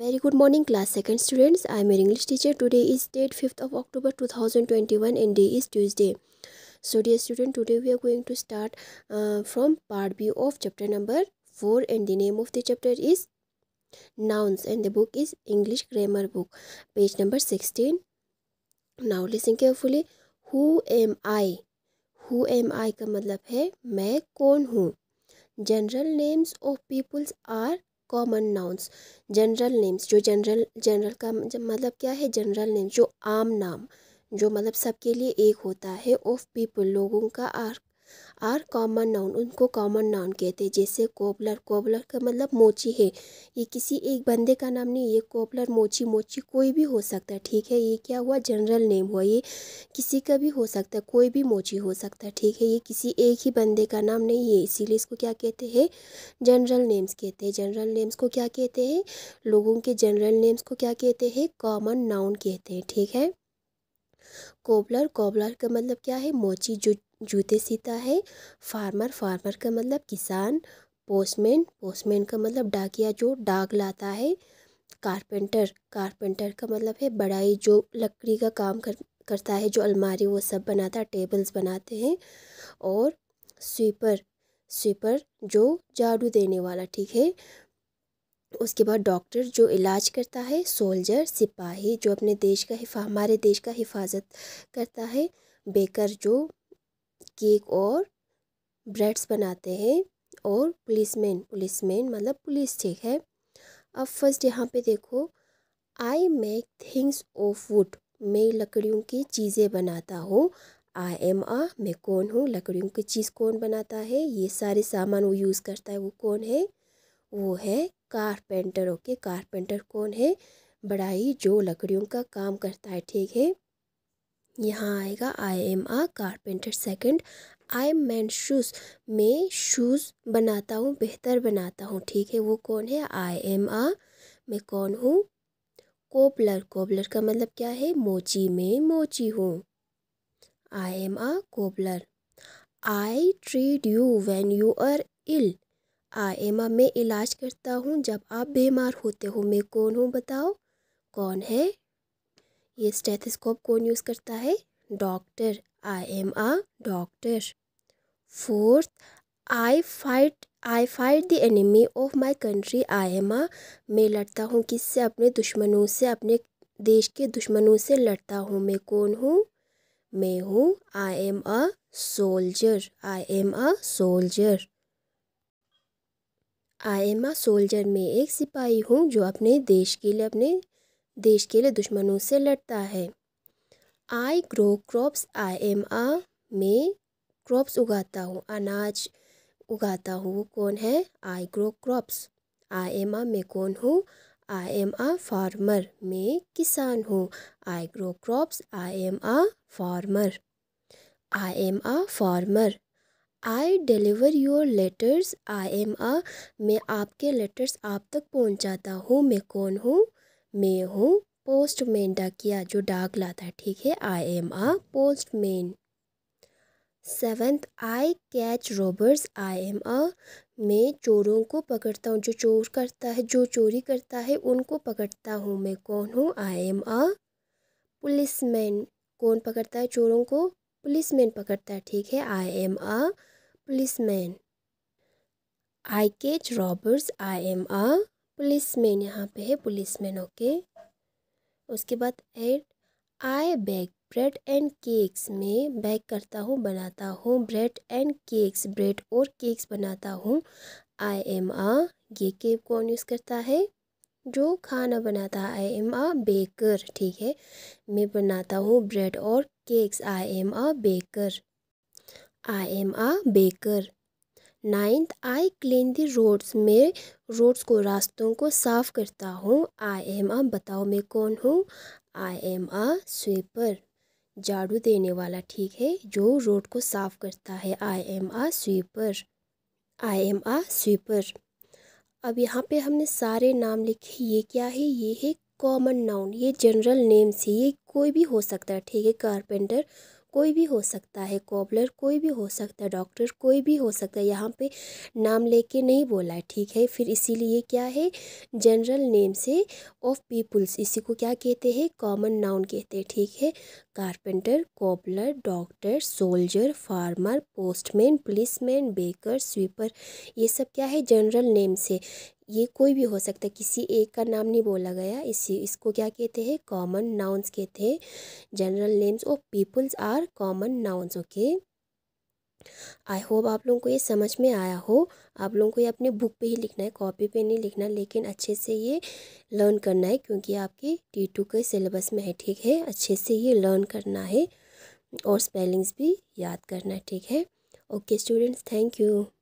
Very good morning class 2nd students. I am your English teacher. Today is date 5th of October 2021 and day is Tuesday. So dear student, today we are going to start uh, from part B of chapter number 4 and the name of the chapter is Nouns and the book is English Grammar Book. Page number 16. Now listen carefully. Who am I? Who am I का मतलब है मैं कौन हूँ general names of peoples are common nouns general names जो general general का मतलब क्या है जनरल नेम्स जो आम नाम जो मतलब सबके लिए एक होता है ऑफ पीपल लोगों का आर और कॉमन नाउन उनको कॉमन नाउन कहते हैं जैसे कोबलर कोबलर का मतलब मोची है ये किसी एक बंदे का नाम नहीं ये कोबलर मोची मोची कोई भी हो सकता है ठीक है ये क्या हुआ जनरल नेम हुआ ये किसी का भी हो सकता है कोई भी मोची हो सकता है ठीक है ये किसी एक ही बंदे का नाम नहीं है इसीलिए इसको क्या कहते हैं जनरल नेम्स कहते हैं जनरल नेम्स को क्या कहते हैं लोगों के जनरल नेम्स को क्या कहते हैं कॉमन नाउन कहते हैं ठीक है कोबलर कोबलर का मतलब क्या है मोची जो जूते सीता है फार्मर फार्मर का मतलब किसान पोस्टमैन पोस्टमैन का मतलब डाकिया जो डाक लाता है कारपेंटर कारपेंटर का मतलब है बड़ाई जो लकड़ी का काम कर करता है जो अलमारी वो सब बनाता है टेबल्स बनाते हैं और स्वीपर स्वीपर जो झाड़ू देने वाला ठीक है उसके बाद डॉक्टर जो इलाज करता है सोल्जर सिपाही जो अपने देश का हमारे देश का हिफाजत करता है बेकर जो केक और ब्रेड्स बनाते हैं और पुलिसमैन पुलिसमैन मतलब पुलिस ठीक है अब फर्स्ट यहाँ पे देखो I make things of wood मैं लकड़ियों की चीज़ें बनाता हूँ आई एम आ मैं कौन हूँ लकड़ियों की चीज़ कौन बनाता है ये सारे सामान वो यूज़ करता है वो कौन है वो है कारपेंटर ओके कारपेंटर कौन है बड़ा ही जो लकड़ियों का काम करता है ठीक है यहाँ आएगा I am a carpenter second I mend shoes मैं शूज़ बनाता हूँ बेहतर बनाता हूँ ठीक है वो कौन है आई एम आ मैं कौन हूँ कोबलर कोबलर का मतलब क्या है मोची में मोची हूँ I am a cobbler I treat you when you are ill I am a मैं इलाज करता हूँ जब आप बीमार होते हो मैं कौन हूँ बताओ कौन है ये स्टेथोस्कोप कौन यूज़ करता है doctor I am a doctor fourth I fight I fight the enemy of my country I am a मैं लड़ता हूँ किससे अपने दुश्मनों से अपने देश के दुश्मनों से लड़ता हूँ मैं कौन हूँ मैं हूँ I am a soldier I am a soldier I am a soldier मैं एक सिपाही हूँ जो अपने देश के लिए अपने देश के लिए दुश्मनों से लड़ता है I grow crops I am a मैं क्रॉप्स उगाता हूँ अनाज उगाता हूँ वो कौन है I grow crops I am a मैं कौन हूँ आई एम आ फार्मर मैं किसान हूँ I grow crops I am a farmer I am a farmer I deliver your letters I am a मैं आपके लेटर्स आप तक पहुँचाता हूँ मैं कौन हूँ मैं हूँ पोस्टमैन डाकिया जो डाक लाता है ठीक है I am a postman seventh I catch robbers I am a मैं चोरों को पकड़ता हूँ जो चोर करता है जो चोरी करता है उनको पकड़ता हूँ मैं कौन हूँ I am a policeman कौन पकड़ता है चोरों को पुलिस मैन पकड़ता है ठीक है I am a policeman I catch robbers I am a policeman यहाँ पे है पुलिस मैन ओके उसके बाद eight I bake bread and cakes में बेक करता हूँ बनाता हूँ ब्रेड एंड केक्स ब्रेड और केक्स बनाता हूँ आई एम आ ये के कौन यूज़ करता है जो खाना बनाता है आई एम आ बेकर ठीक है मैं बनाता हूँ ब्रेड और cakes I am a baker I am a baker ninth I clean the roads में रोड्स को रास्तों को साफ़ करता हूँ आई एम आ बताओ मैं कौन हूँ आई एम आ स्वीपर झाड़ू देने वाला ठीक है जो रोड को साफ़ करता है I am a sweeper I am a sweeper अब यहाँ पे हमने सारे नाम लिखे ये क्या है ये है कॉमन नाउन ये जनरल नेम्स है ये कोई भी हो सकता है ठीक है कारपेंटर कोई भी हो सकता है कॉबलर कोई भी हो सकता है डॉक्टर कोई भी हो सकता है यहाँ पे नाम लेके नहीं बोला है ठीक है फिर इसीलिए क्या है जनरल नेम से ऑफ पीपुल्स इसी को क्या कहते हैं कॉमन नाउन कहते हैं ठीक है carpenter cobbler doctor soldier farmer postman policeman baker sweeper ये सब क्या है जनरल नेम से ये कोई भी हो सकता है किसी एक का नाम नहीं बोला गया इसी इसको क्या कहते हैं कॉमन नाउन्स कहते हैं general names of peoples are common nouns okay I hope आप लोगों को ये समझ में आया हो आप लोगों को ये अपने बुक पे ही लिखना है कॉपी पे नहीं लिखना लेकिन अच्छे से ये लर्न करना है क्योंकि आपके टी टू के सिलेबस में है ठीक है अच्छे से ये लर्न करना है और स्पेलिंग्स भी याद करना है ठीक है ओके स्टूडेंट्स थैंक यू